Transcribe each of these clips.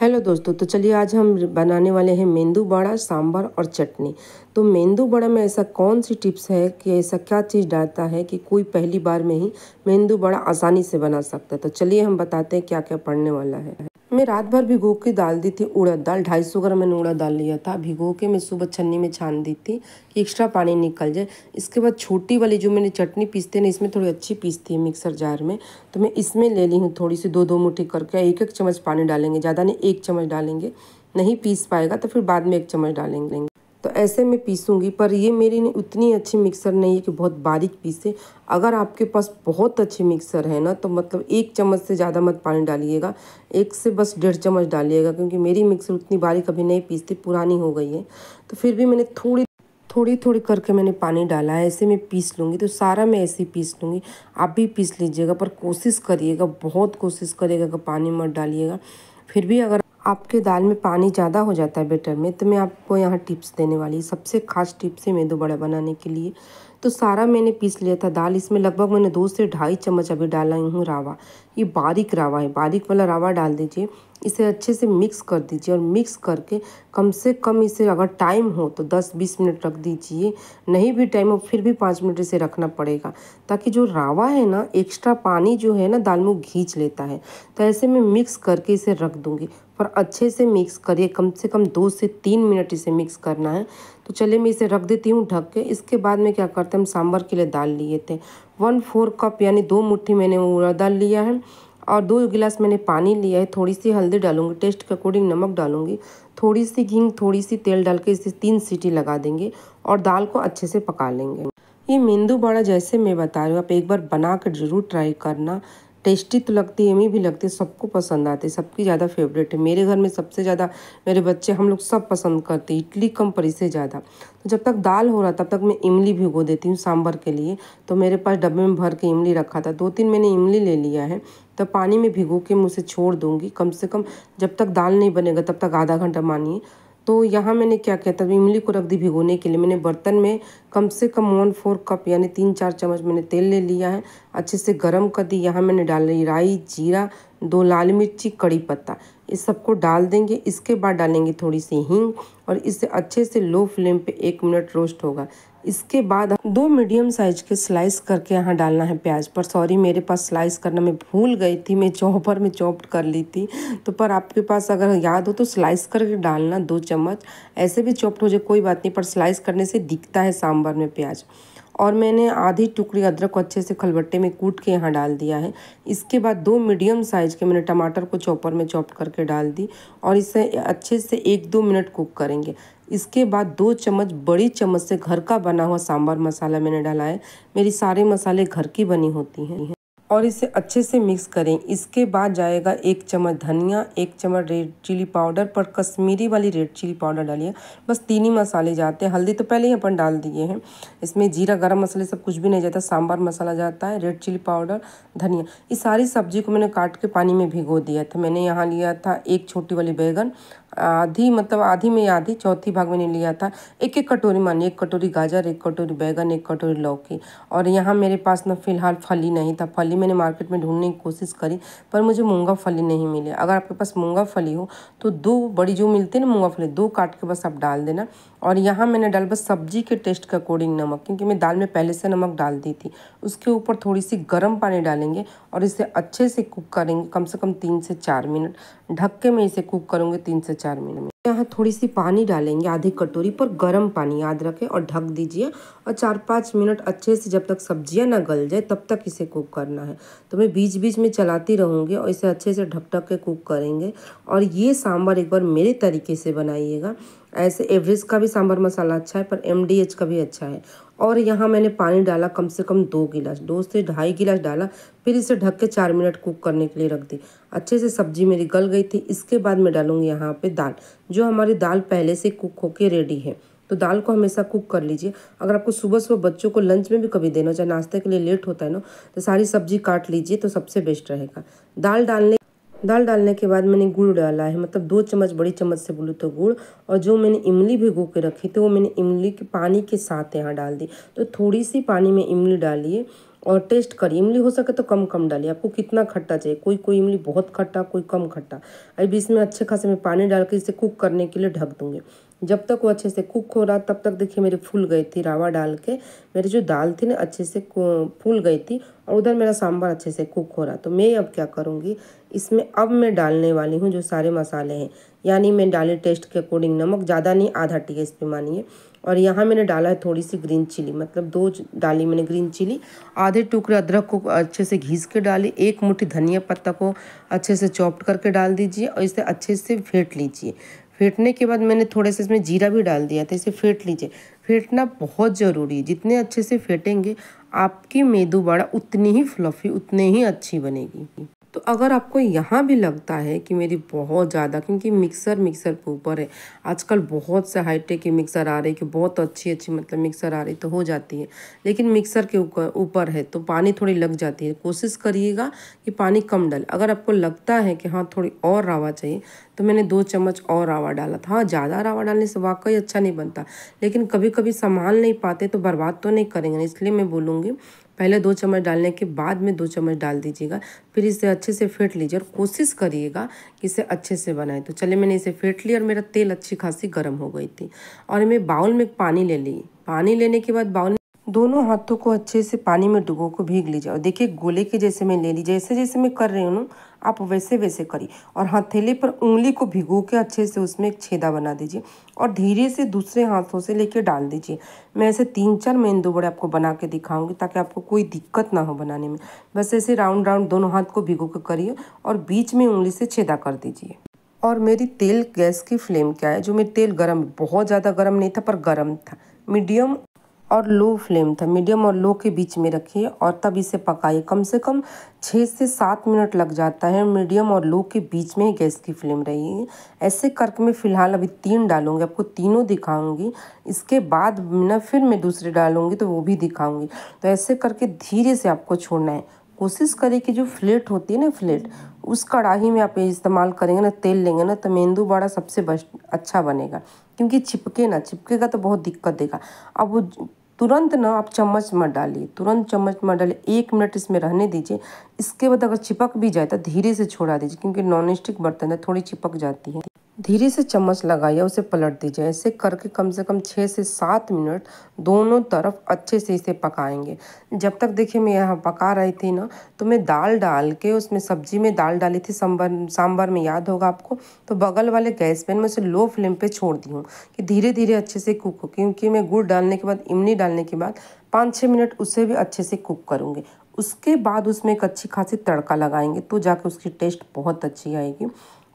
hello दोस्तों तो चलिए आज हम बनाने वाले हैं मेंदू बड़ा सांभर और चटनी तो मेंदू बड़ा में ऐसा कौन सी टिप्स है कि ऐसा क्या चीज़ डालता है कि कोई पहली बार में ही मेंदू बड़ा आसानी से बना सकता है तो चलिए हम बताते हैं क्या क्या पड़ने वाला है मैं रात भर भिगो के डाल दी थी उड़द दाल ढाई सौ ग्राम मैंने उड़द दाल लिया था भिगो के मैं सुबह छन्नी में छान दी थी कि एक्स्ट्रा पानी निकल जाए इसके बाद छोटी वाली जो मैंने चटनी पीसते ना इसमें थोड़ी अच्छी पीसती है मिक्सर जार में तो मैं इसमें ले ली हूँ थोड़ी सी दो दो मुठ्ठी करके एक एक चम्मच पानी डालेंगे ज़्यादा नहीं एक चम्मच डालेंगे नहीं पीस पाएगा तो फिर बाद में एक चम्मच डालेंगे तो ऐसे में पीसूँगी पर ये मेरी उतनी अच्छी मिक्सर नहीं है कि बहुत बारीक पीसे अगर आपके पास बहुत अच्छी मिक्सर है ना तो मतलब एक चम्मच से ज़्यादा मत पानी डालिएगा एक से बस डेढ़ चम्मच डालिएगा क्योंकि मेरी मिक्सर उतनी बारीक अभी नहीं पीसती पुरानी हो गई है तो फिर भी मैंने थोड़ी थोड़ी थोड़ी करके मैंने पानी डाला है ऐसे मैं पीस लूँगी तो सारा मैं ऐसे ही पीस लूँगी आप भी पीस लीजिएगा पर कोशिश करिएगा बहुत कोशिश करिएगा कि पानी मत डालिएगा फिर भी अगर आपके दाल में पानी ज़्यादा हो जाता है बेटर में तो मैं आपको यहाँ टिप्स देने वाली सबसे खास टिप्स है मेदू बड़ा बनाने के लिए तो सारा मैंने पीस लिया था दाल इसमें लगभग मैंने दो से ढाई चम्मच अभी डाला हूँ रावा ये बारीक रावा है बारीक वाला रावा डाल दीजिए इसे अच्छे से मिक्स कर दीजिए और मिक्स करके कम से कम इसे अगर टाइम हो तो 10-20 मिनट रख दीजिए नहीं भी टाइम हो फिर भी पाँच मिनट इसे रखना पड़ेगा ताकि जो रावा है ना एक्स्ट्रा पानी जो है ना दाल में घींच लेता है तो ऐसे में मिक्स करके इसे रख दूँगी और अच्छे से मिक्स करिए कम से कम दो से तीन मिनट इसे मिक्स करना है तो चलिए मैं इसे रख देती हूँ ढक के इसके बाद में क्या करते हैं हम सांभर के लिए दाल लिए थे वन फोर कप यानी दो मुट्ठी मैंने उड़ा दाल लिया है और दो गिलास मैंने पानी लिया है थोड़ी सी हल्दी डालूंगी टेस्ट के अकॉर्डिंग नमक डालूंगी थोड़ी सी घी थोड़ी सी तेल डाल के इसे तीन सीटी लगा देंगे और दाल को अच्छे से पका लेंगे ये मेंदू बड़ा जैसे मैं बता रही हूँ आप एक बार बना कर जरूर ट्राई करना टेस्टी तो लगती है मी भी लगती है सबको पसंद आती है सबकी ज़्यादा फेवरेट है मेरे घर में सबसे ज़्यादा मेरे बच्चे हम लोग सब पसंद करते हैं इडली कम परी से ज़्यादा तो जब तक दाल हो रहा तब तक मैं इमली भिगो देती हूँ सांभर के लिए तो मेरे पास डब्बे में भर के इमली रखा था दो तीन मैंने इमली ले लिया है तो पानी में भिगो के मैं उसे छोड़ दूँगी कम से कम जब तक दाल नहीं बनेगा तब तक आधा घंटा मानिए तो यहाँ मैंने क्या किया था इमली को रख दी भिगोने के लिए मैंने बर्तन में कम से कम वन फोर कप यानी तीन चार चम्मच मैंने तेल ले लिया है अच्छे से गर्म कर दी यहाँ मैंने डाल ली राई जीरा दो लाल मिर्ची कड़ी पत्ता इस सबको डाल देंगे इसके बाद डालेंगे थोड़ी सी हींग और इसे अच्छे से लो फ्लेम पे एक मिनट रोस्ट होगा इसके बाद दो मीडियम साइज के स्लाइस करके यहाँ डालना है प्याज पर सॉरी मेरे पास स्लाइस करना मैं भूल गई थी मैं चॉपर में चौप्ट कर ली थी तो पर आपके पास अगर याद हो तो स्लाइस करके डालना दो चम्मच ऐसे भी चौप्ट हो जाए कोई बात नहीं पर स्लाइस करने से दिखता है सांभर में प्याज और मैंने आधी टुकड़ी अदरक को अच्छे से खलबट्टे में कूट के यहाँ डाल दिया है इसके बाद दो मीडियम साइज़ के मैंने टमाटर को चॉपर में चॉप करके डाल दी और इसे अच्छे से एक दो मिनट कुक करेंगे इसके बाद दो चम्मच बड़ी चम्मच से घर का बना हुआ सांभर मसाला मैंने डाला है मेरी सारे मसाले घर की बनी होती हैं और इसे अच्छे से मिक्स करें इसके बाद जाएगा एक चम्मच धनिया एक चम्मच रेड चिली पाउडर पर कश्मीरी वाली रेड चिली पाउडर डालिए बस तीन ही मसाले जाते हैं हल्दी तो पहले ही अपन डाल दिए हैं इसमें जीरा गरम मसाले सब कुछ भी नहीं जाता सांभर मसाला जाता है रेड चिली पाउडर धनिया ये सारी सब्जी को मैंने काट के पानी में भिगो दिया था मैंने यहाँ लिया था एक छोटी वाली बैगन आधी मतलब आधी में आधी चौथी भाग मैंने लिया था एक एक कटोरी मानिए एक कटोरी गाजर एक कटोरी बैगन एक कटोरी लौकी और यहाँ मेरे पास ना फिलहाल फली नहीं था फली मैंने मार्केट में ढूंढने की कोशिश करी पर मुझे मूंगा फली नहीं मिली अगर आपके पास मूंगा फली हो तो दो बड़ी जो मिलती है ना मूँगा फली दो काट के बस आप डाल देना और यहाँ मैंने डाल बस सब्जी के टेस्ट के अकॉर्डिंग नमक क्योंकि मैं दाल में पहले से नमक डाल दी थी उसके ऊपर थोड़ी सी गर्म पानी डालेंगे और इसे अच्छे से कुक करेंगे कम से कम तीन से चार मिनट ढक के मैं इसे कुक करूँगी तीन से चार चार मिनट यहाँ थोड़ी सी पानी डालेंगे आधी कटोरी पर गर्म पानी याद रखें और ढक दीजिए और चार पाँच मिनट अच्छे से जब तक सब्जियाँ ना गल जाए तब तक इसे कुक करना है तो मैं बीच बीच में चलाती रहूँगी और इसे अच्छे से ढक ढक के कुक करेंगे और ये सांभर एक बार मेरे तरीके से बनाइएगा ऐसे एवरेज का भी सांभर मसाला अच्छा है पर एम का भी अच्छा है और यहाँ मैंने पानी डाला कम से कम दो गिलास दो से ढाई गिलास डाला फिर इसे ढक के चार मिनट कुक करने के लिए रख दी अच्छे से सब्जी मेरी गल गई थी इसके बाद मैं डालूँगी यहाँ पे दाल जो हमारी दाल पहले से कुक होके रेडी है तो दाल को हमेशा कुक कर लीजिए अगर आपको सुबह सुबह बच्चों को लंच में भी कभी देना चाहे नाश्ते के लिए लेट होता है ना तो सारी सब्जी काट लीजिए तो सबसे बेस्ट रहेगा दाल डालने दाल डालने के बाद मैंने गुड़ डाला है मतलब दो चम्मच बड़ी चम्मच से बोलूँ तो गुड़ और जो मैंने इमली भिगो के रखी थी वो मैंने इमली के पानी के साथ यहाँ डाल दी तो थोड़ी सी पानी में इमली डालिए और टेस्ट करिए इमली हो सके तो कम कम डालिए आपको कितना खट्टा चाहिए कोई कोई इमली बहुत खट्टा कोई कम खट्टा अभी इसमें अच्छे खासे में पानी डाल के इसे कुक करने के लिए ढक दूँगी जब तक वो अच्छे से कुक हो रहा तब तक देखिए मेरी फूल गई थी रावा डाल के मेरी जो दाल थी ना अच्छे से फूल गई थी और उधर मेरा सांभर अच्छे से कुक हो रहा तो मैं अब क्या करूँगी इसमें अब मैं डालने वाली हूँ जो सारे मसाले हैं यानी मैं डाली टेस्ट के अकॉर्डिंग नमक ज़्यादा नहीं आधा टी इस पर मानिए और यहाँ मैंने डाला है थोड़ी सी ग्रीन चिली मतलब दो डाली मैंने ग्रीन चिली आधे टुकड़े अदरक को अच्छे से घीस के डाली एक मुट्ठी धनिया पत्ता को अच्छे से चॉप्ट करके डाल दीजिए और इसे अच्छे से फेंट लीजिए फेंटने के बाद मैंने थोड़े से इसमें जीरा भी डाल दिया था इसे फेंट लीजिए फेंटना बहुत ज़रूरी है जितने अच्छे से फेंटेंगे आपकी मेदू बड़ा उतनी ही फ्लफी उतनी ही अच्छी बनेगी तो अगर आपको यहाँ भी लगता है कि मेरी बहुत ज़्यादा क्योंकि मिक्सर मिक्सर के ऊपर है आजकल बहुत से हाईटेक के मिक्सर आ रहे हैं कि बहुत अच्छी अच्छी मतलब मिक्सर आ रही तो हो जाती है लेकिन मिक्सर के ऊपर है तो पानी थोड़ी लग जाती है कोशिश करिएगा कि पानी कम डाल अगर आपको लगता है कि हाँ थोड़ी और रवा चाहिए तो मैंने दो चम्मच और रावा डाला था हाँ ज़्यादा रावा डालने से वाकई अच्छा नहीं बनता लेकिन कभी कभी संभाल नहीं पाते तो बर्बाद तो नहीं करेंगे इसलिए मैं बोलूँगी पहले दो चम्मच डालने के बाद में दो चम्मच डाल दीजिएगा फिर इसे अच्छे से फेंट लीजिए और कोशिश करिएगा कि इसे अच्छे से बनाए तो चलिए मैंने इसे फेंट लिया और मेरा तेल अच्छी खासी गर्म हो गई थी और मैं बाउल में पानी ले ली पानी लेने के बाद बाउल दोनों हाथों को अच्छे से पानी में डुबो को भीग लीजिए और देखिए गोले के जैसे मैं ले लीजिए जैसे जैसे मैं कर रही हूँ आप वैसे वैसे करिए और हथेले पर उंगली को भिगो के अच्छे से उसमें एक छेदा बना दीजिए और धीरे से दूसरे हाथों से लेके डाल दीजिए मैं ऐसे तीन चार मेन दो बड़े आपको बना के दिखाऊंगी ताकि आपको कोई दिक्कत ना हो बनाने में बस ऐसे राउंड राउंड दोनों हाथ को भिगो के करिए और बीच में उंगली से छेदा कर दीजिए और मेरी तेल गैस की फ्लेम क्या है जो मेरी तेल गर्म बहुत ज़्यादा गर्म नहीं था पर गर्म था मीडियम और लो फ्लेम था मीडियम और लो के बीच में रखिए और तब इसे पकाइए कम से कम छः से सात मिनट लग जाता है मीडियम और लो के बीच में ही गैस की फ्लेम रही ऐसे करके मैं फ़िलहाल अभी तीन डालूँगी आपको तीनों दिखाऊंगी इसके बाद ना फिर मैं दूसरे डालूँगी तो वो भी दिखाऊँगी तो ऐसे करके धीरे से आपको छोड़ना है कोशिश करें कि जो फ्लेट होती है ना फ्लेट उस कढ़ाही में आप इस्तेमाल करेंगे ना तेल लेंगे ना तो मेंदू बड़ा सबसे अच्छा बनेगा क्योंकि चिपके ना चिपकेगा तो बहुत दिक्कत देगा अब वो तुरंत ना आप चम्मच मत डालिए तुरंत चम्मच मत डालिए एक मिनट इसमें रहने दीजिए इसके बाद अगर चिपक भी जाए तो धीरे से छोड़ा दीजिए क्योंकि नॉन स्टिक बर्तन है थोड़ी चिपक जाती है धीरे से चम्मच लगाइए उसे पलट दीजिए ऐसे करके कम से कम छः से सात मिनट दोनों तरफ अच्छे से इसे पकाएंगे जब तक देखिए मैं यहाँ पका रही थी ना तो मैं दाल डाल के उसमें सब्जी में दाल डाली थी सांबर सांभर में याद होगा आपको तो बगल वाले गैस पैन में उसे लो फ्लेम पे छोड़ दी हूँ कि धीरे धीरे अच्छे से कुक हो क्योंकि मैं गुड़ डालने के बाद इमली डालने के बाद पाँच छः मिनट उसे भी अच्छे से कुक करूँगी उसके बाद उसमें एक अच्छी खासी तड़का लगाएंगे तो जाके उसकी टेस्ट बहुत अच्छी आएगी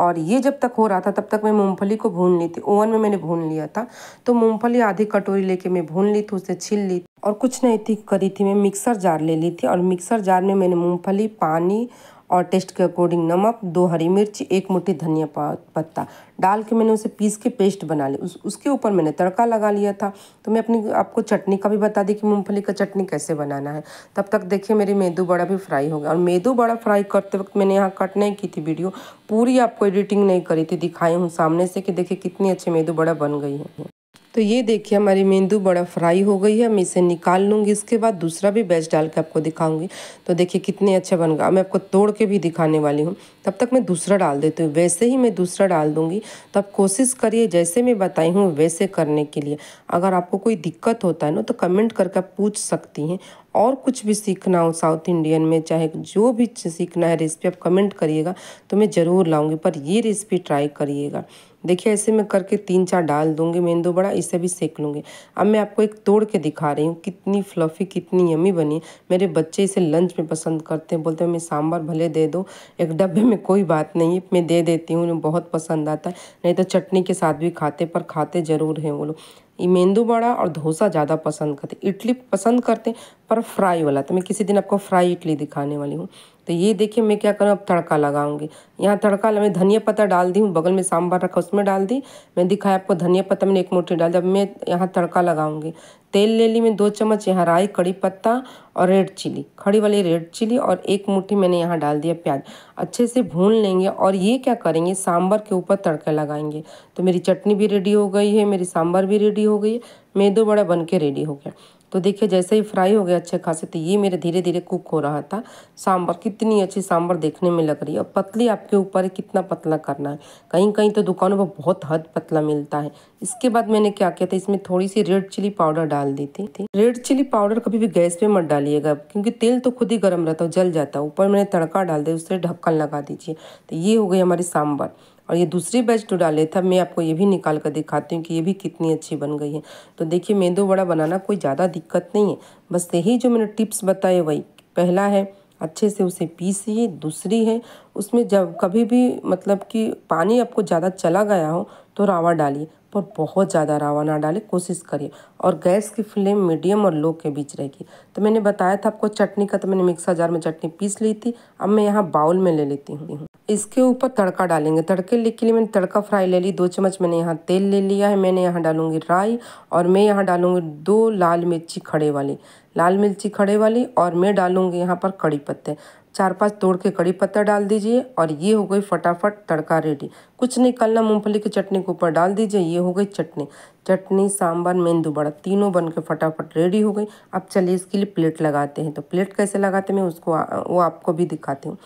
और ये जब तक हो रहा था तब तक मैं मूंगफली को भून ली थी ओवन में मैंने भून लिया था तो मूंगफली आधी कटोरी लेके मैं भून ली थी उसे छील ली और कुछ नहीं थी करी थी मैं मिक्सर जार ले ली थी और मिक्सर जार में मैंने मूंगफली पानी और टेस्ट के अकॉर्डिंग नमक दो हरी मिर्च एक मुट्ठी धनिया पत्ता डाल के मैंने उसे पीस के पेस्ट बना ली उस उसके ऊपर मैंने तड़का लगा लिया था तो मैं अपनी आपको चटनी का भी बता दी कि मूँगफली का चटनी कैसे बनाना है तब तक देखिए मेरी मेदू बड़ा भी फ्राई हो गया और मेदू बड़ा फ्राई करते वक्त मैंने यहाँ कट नहीं की थी वीडियो पूरी आपको एडिटिंग नहीं करी थी दिखाई हूँ सामने से कि देखिए कितनी अच्छी मेदू बड़ा बन गई है तो ये देखिए हमारी मेंदू बड़ा फ्राई हो गई है मैं इसे निकाल लूँगी इसके बाद दूसरा भी बैच डाल के आपको दिखाऊंगी तो देखिए कितने अच्छा बन गया मैं आपको तोड़ के भी दिखाने वाली हूँ तब तक मैं दूसरा डाल देती हूँ वैसे ही मैं दूसरा डाल दूँगी तो आप कोशिश करिए जैसे मैं बताई हूँ वैसे करने के लिए अगर आपको कोई दिक्कत होता है ना तो कमेंट करके आप पूछ सकती हैं और कुछ भी सीखना हो साउथ इंडियन में चाहे जो भी सीखना है रेसिपी आप कमेंट करिएगा तो मैं ज़रूर लाऊँगी पर ये रेसिपी ट्राई करिएगा देखिए ऐसे मैं करके तीन चार डाल दूंगी मेंदू बड़ा इसे भी सेक लूँगी अब मैं आपको एक तोड़ के दिखा रही हूँ कितनी फ्लफ़ी कितनी यमी बनी मेरे बच्चे इसे लंच में पसंद करते हैं बोलते हैं मैं सांभर भले दे दो एक डब्बे में कोई बात नहीं है मैं दे देती हूँ उन्हें बहुत पसंद आता है नहीं तो चटनी के साथ भी खाते पर खाते ज़रूर हैं वो लोग ये मेंदू बड़ा और डोसा ज़्यादा पसंद करते इडली पसंद करते पर फ्राई वाला तो मैं किसी दिन आपको फ्राई इडली दिखाने वाली हूँ तो ये देखिए मैं क्या करूँ अब तड़का लगाऊंगी यहाँ तड़का मैं धनिया पत्ता डाल दी हूँ बगल में सांभर रखा उसमें डाल दी मैं दिखाया आपको धनिया पत्ता मैंने एक मोटी डाल दी अब मैं यहाँ तड़का लगाऊंगी तेल ले ली मैं दो चम्मच यहाँ राई कड़ी पत्ता और रेड चिली खड़ी वाली रेड चिली और एक मुट्ठी मैंने यहाँ डाल दिया प्याज अच्छे से भून लेंगे और ये क्या करेंगे सांभर के ऊपर तड़का लगाएंगे तो मेरी चटनी भी रेडी हो गई है मेरी सांभर भी रेडी हो गई है मैं दो बड़ा बन के रेडी हो गया तो देखिए जैसे ही फ्राई हो गया अच्छे खासे तो ये मेरे धीरे धीरे कुक हो रहा था सांभर कितनी अच्छी सांभर देखने में लग रही है और पतली आपके ऊपर कितना पतला करना है कहीं कहीं तो दुकानों पर बहुत हद पतला मिलता है इसके बाद मैंने क्या किया था इसमें थोड़ी सी रेड चिली पाउडर डाल दी थी रेड चिली पाउडर कभी भी गैस पे मत डालिएगा क्योंकि तेल तो खुद ही गर्म रहता है जल जाता है ऊपर मैंने तड़का डाल दिया उससे ढक्कन लगा दीजिए तो ये हो गई हमारी सांभर और ये दूसरी बैच तो डाले था मैं आपको ये भी निकाल कर दिखाती हूँ कि ये भी कितनी अच्छी बन गई है तो देखिए मेदो वड़ा बनाना कोई ज़्यादा दिक्कत नहीं है बस यही जो मैंने टिप्स बताए वही पहला है अच्छे से उसे पीसिए दूसरी है उसमें जब कभी भी मतलब कि पानी आपको ज़्यादा चला गया हो तो रावा डालिए पर बहुत ज़्यादा रावा ना डालें कोशिश करिए और गैस की फ्लेम मीडियम और लो के बीच रहेगी तो मैंने बताया था आपको चटनी का तो मैंने मिक्सर जार में चटनी पीस ली थी अब मैं यहाँ बाउल में ले लेती हूँ इसके ऊपर तड़का डालेंगे तड़के के लिए मैंने तड़का फ्राई ले ली दो चम्मच मैंने यहाँ तेल ले लिया है मैंने यहाँ डालूंगी राई और मैं यहाँ डालूंगी दो लाल मिर्ची खड़े वाली लाल मिर्ची खड़े वाली और मैं डालूंगी यहाँ पर कड़ी पत्ते चार पांच तोड़ के कड़ी पत्ता डाल दीजिए और ये हो गई फटाफट तड़का रेडी कुछ नहीं करना मूँगफली की चटनी के ऊपर डाल दीजिए ये हो गई चटनी चटनी सांभर मेंदू बड़ा तीनों बन के फटाफट रेडी हो गई अब चलिए इसके लिए प्लेट लगाते हैं तो प्लेट कैसे लगाते हैं मैं उसको आ, वो आपको भी दिखाती हूँ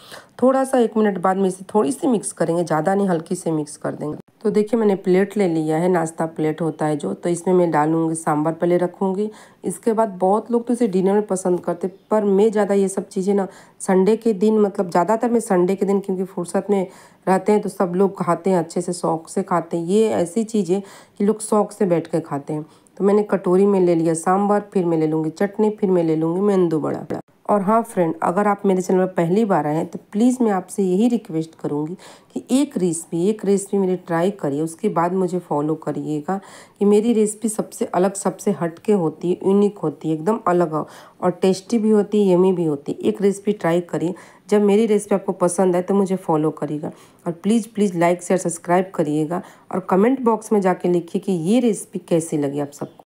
थोड़ा सा एक मिनट बाद में इसे थोड़ी सी मिक्स करेंगे ज़्यादा नहीं हल्की से मिक्स कर देंगे तो देखिए मैंने प्लेट ले लिया है नाश्ता प्लेट होता है जो तो इसमें मैं डालूँगी सांभर पहले रखूँगी इसके बाद बहुत लोग तो इसे डिनर में पसंद करते पर मैं ज़्यादा ये सब चीज़ें ना संडे के दिन मतलब ज़्यादातर मैं संडे के दिन क्योंकि फुर्सत में रहते हैं तो सब लोग खाते हैं अच्छे से शौक से खाते हैं ये ऐसी चीज़ है कि लोग शौक से बैठ कर खाते हैं तो मैंने कटोरी में ले लिया सांभर फिर मैं ले लूँगी चटनी फिर मैं ले लूँगी मेंदू बड़ा और हाँ फ्रेंड अगर आप मेरे चैनल पर पहली बार आए हैं तो प्लीज़ मैं आपसे यही रिक्वेस्ट करूँगी कि एक रेसिपी एक रेसिपी मेरी ट्राई करिए उसके बाद मुझे फॉलो करिएगा कि मेरी रेसिपी सबसे अलग सबसे हटके होती है यूनिक होती है एकदम अलग हो और टेस्टी भी होती है यमी भी होती है एक रेसिपी ट्राई करिए जब मेरी रेसिपी आपको पसंद आए तो मुझे फॉलो करिएगा और please please like share subscribe करिएगा और कमेंट बॉक्स में जाके लिखिए कि ये रेसिपी कैसी लगी आप सबको